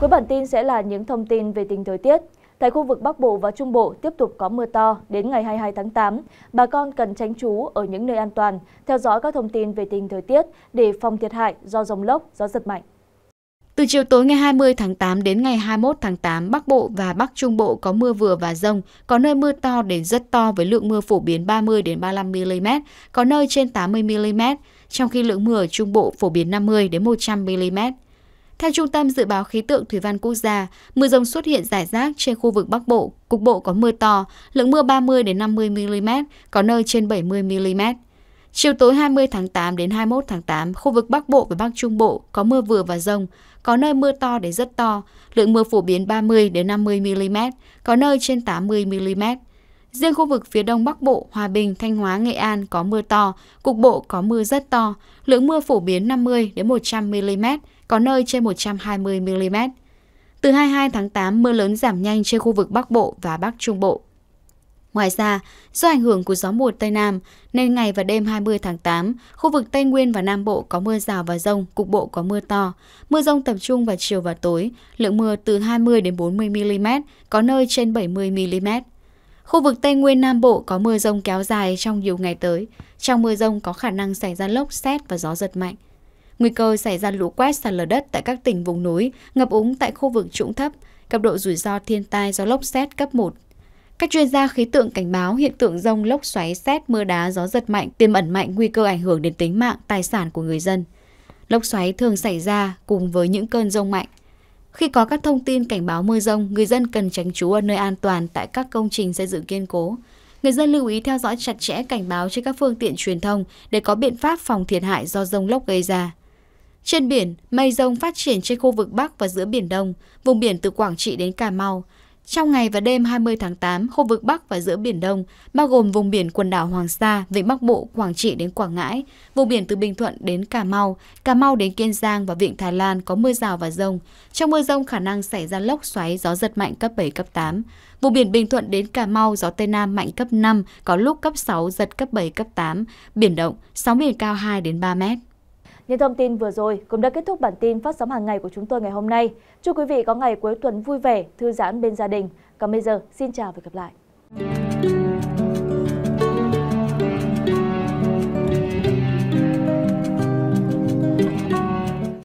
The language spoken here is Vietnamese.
cuối bản tin sẽ là những thông tin về tình thời tiết tại khu vực bắc bộ và trung bộ tiếp tục có mưa to đến ngày 22 tháng 8, bà con cần tránh trú ở những nơi an toàn theo dõi các thông tin về tình thời tiết để phòng thiệt hại do rông lốc gió giật mạnh từ chiều tối ngày 20 tháng 8 đến ngày 21 tháng 8, Bắc Bộ và Bắc Trung Bộ có mưa vừa và rông, có nơi mưa to đến rất to với lượng mưa phổ biến 30 35 mm, có nơi trên 80 mm, trong khi lượng mưa ở Trung Bộ phổ biến 50 đến 100 mm. Theo Trung tâm Dự báo Khí tượng Thủy văn Quốc gia, mưa rông xuất hiện rải rác trên khu vực Bắc Bộ, cục bộ có mưa to, lượng mưa 30 50 mm, có nơi trên 70 mm. Chiều tối 20 tháng 8 đến 21 tháng 8, khu vực Bắc Bộ và Bắc Trung Bộ có mưa vừa và rông, có nơi mưa to đến rất to, lượng mưa phổ biến 30 đến 50 mm, có nơi trên 80 mm Riêng khu vực phía đông bắc bộ, Hòa Bình, Thanh Hóa, Nghệ An có mưa to, cục bộ có mưa rất to, lượng mưa phổ biến 50 đến 100 mm, có nơi trên 120 mm. Từ 22 tháng 8, mưa lớn giảm nhanh trên khu vực Bắc Bộ và Bắc Trung Bộ. Ngoài ra, do ảnh hưởng của gió mùa Tây Nam, nên ngày và đêm 20 tháng 8, khu vực Tây Nguyên và Nam Bộ có mưa rào và rông, cục bộ có mưa to. Mưa rông tập trung vào chiều và tối, lượng mưa từ 20 đến 40 mm, có nơi trên 70 mm. Khu vực Tây Nguyên Nam Bộ có mưa rông kéo dài trong nhiều ngày tới. Trong mưa rông có khả năng xảy ra lốc xét và gió giật mạnh. Nguy cơ xảy ra lũ quét sạt lở đất tại các tỉnh vùng núi, ngập úng tại khu vực trũng thấp, cấp độ rủi ro thiên tai do lốc xét cấp 1. Các chuyên gia khí tượng cảnh báo hiện tượng rông lốc xoáy xét mưa đá gió giật mạnh tiềm ẩn mạnh nguy cơ ảnh hưởng đến tính mạng, tài sản của người dân. Lốc xoáy thường xảy ra cùng với những cơn rông mạnh khi có các thông tin cảnh báo mưa rông, người dân cần tránh trú ở nơi an toàn tại các công trình xây dựng kiên cố. Người dân lưu ý theo dõi chặt chẽ cảnh báo trên các phương tiện truyền thông để có biện pháp phòng thiệt hại do rông lốc gây ra. Trên biển, mây rông phát triển trên khu vực Bắc và giữa Biển Đông, vùng biển từ Quảng Trị đến Cà Mau, trong ngày và đêm 20 tháng 8, khu vực Bắc và giữa Biển Đông, bao gồm vùng biển quần đảo Hoàng Sa, vịnh Bắc Bộ, Quảng Trị đến Quảng Ngãi, vùng biển từ Bình Thuận đến Cà Mau, Cà Mau đến Kiên Giang và vịnh Thái Lan có mưa rào và rông. Trong mưa rông khả năng xảy ra lốc xoáy, gió giật mạnh cấp 7, cấp 8. Vùng biển Bình Thuận đến Cà Mau, gió Tây Nam mạnh cấp 5, có lúc cấp 6, giật cấp 7, cấp 8. Biển động, sóng biển cao 2 đến 3 mét. Những thông tin vừa rồi cũng đã kết thúc bản tin phát sóng hàng ngày của chúng tôi ngày hôm nay. Chúc quý vị có ngày cuối tuần vui vẻ, thư giãn bên gia đình. Còn bây giờ, xin chào và gặp lại.